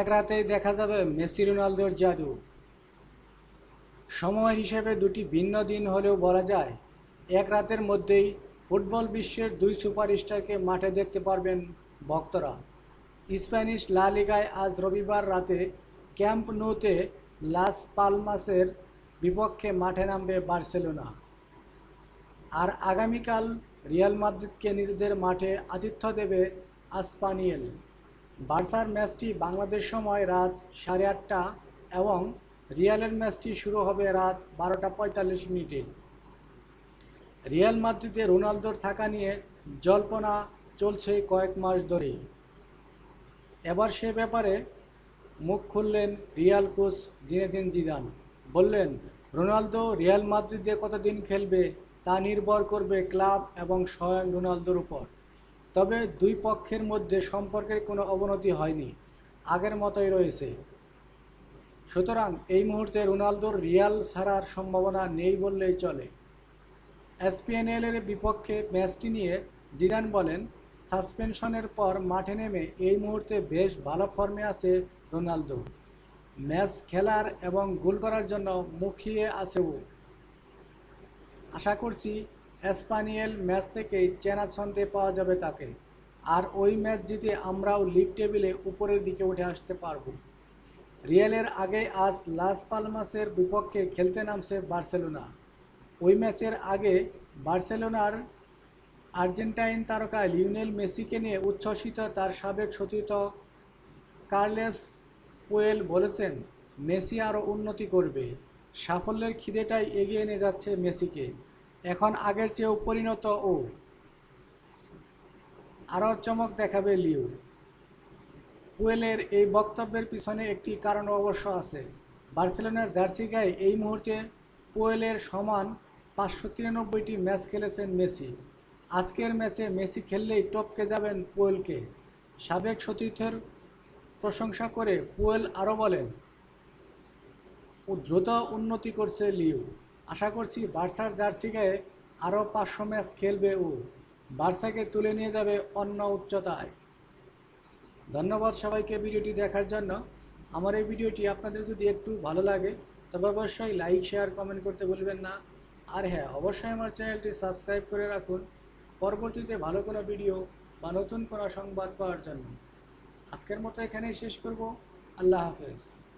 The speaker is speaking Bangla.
এক রাতেই দেখা যাবে মেসি রোনালদোর জাদু সময় হিসেবে দুটি ভিন্ন দিন হলেও বলা যায় এক রাতের মধ্যেই ফুটবল বিশ্বের দুই সুপারস্টারকে মাঠে দেখতে পারবেন ভক্তরা স্প্যানিশ লা লিগায় আজ রবিবার রাতে ক্যাম্প নোতে লাস পালমাসের বিপক্ষে মাঠে নামবে বার্সেলোনা আর আগামীকাল রিয়াল মাদ্রিদকে নিজেদের মাঠে আতিথ্য দেবে আসপানিয়েল বার্সার ম্যাচটি বাংলাদেশ সময় রাত সাড়ে আটটা এবং রিয়ালের ম্যাচটি শুরু হবে রাত বারোটা পঁয়তাল্লিশ মিনিটে রিয়াল মাদ্রিদে রোনালদোর থাকা নিয়ে জল্পনা চলছে কয়েক মাস ধরে এবার সে ব্যাপারে মুখ খুললেন রিয়াল কোচ জিনেদিন জিদান বললেন রোনালদো রিয়াল মাদ্রিদে কতদিন খেলবে তা নির্ভর করবে ক্লাব এবং স্বয়ং রোনালদোর উপর তবে দুই পক্ষের মধ্যে সম্পর্কের কোনো অবনতি হয়নি আগের মতোই রয়েছে সুতরাং এই মুহূর্তে রোনালদোর রিয়াল ছাড়ার সম্ভাবনা নেই বললেই চলে এসপিএনএলের বিপক্ষে ম্যাচটি নিয়ে জিদান বলেন সাসপেনশনের পর মাঠে নেমে এই মুহূর্তে বেশ ভালো ফর্মে আছে রোনালদো ম্যাচ খেলার এবং গোল করার জন্য মুখিয়ে আছে ও আশা করছি স্পানিয়েল ম্যাচ থেকেই চেনা ছন্দে পাওয়া যাবে তাকে আর ওই ম্যাচ জিতে আমরাও লিগ টেবিলে উপরের দিকে উঠে আসতে পারব রিয়ালের আগে আজ লাস পালমাসের বিপক্ষে খেলতে নামছে বার্সেলোনা ওই ম্যাচের আগে বার্সেলোনার আর্জেন্টাইন তারকা লিওনেল মেসিকে নিয়ে উচ্ছ্বসিত তার সাবেক সতীর্থ কার্লেস পোয়েল বলেছেন মেসি আরও উন্নতি করবে সাফল্যের খিদেটাই এগিয়ে নিয়ে যাচ্ছে মেসিকে এখন আগের চেয়েও পরিণত ও আরও চমক দেখাবে লিউ পুয়েলের এই বক্তব্যের পিছনে একটি কারণ অবশ্য আছে বার্সেলোনার জার্সি গায়ে এই মুহূর্তে পুয়েলের সমান পাঁচশো তিরানব্বইটি ম্যাচ খেলেছেন মেসি আজকের ম্যাচে মেসি খেললেই টপকে যাবেন পুয়েলকে সাবেক সতীর্থের প্রশংসা করে পুয়েল আরও বলেন দ্রুত উন্নতি করছে লিউ আশা করছি বার্সার জার্সি গায়ে আরও পাঁচশো ম্যাচ খেলবে ও বার্সাকে তুলে নিয়ে যাবে অন্য উচ্চতায় ধন্যবাদ সবাইকে ভিডিওটি দেখার জন্য আমার এই ভিডিওটি আপনাদের যদি একটু ভালো লাগে তবে অবশ্যই লাইক শেয়ার কমেন্ট করতে বলবেন না আর হ্যাঁ অবশ্যই আমার চ্যানেলটি সাবস্ক্রাইব করে রাখুন পরবর্তীতে ভালো কোনো ভিডিও বা নতুন কোনো সংবাদ পাওয়ার জন্য আজকের মতো এখানেই শেষ করব আল্লাহ হাফেজ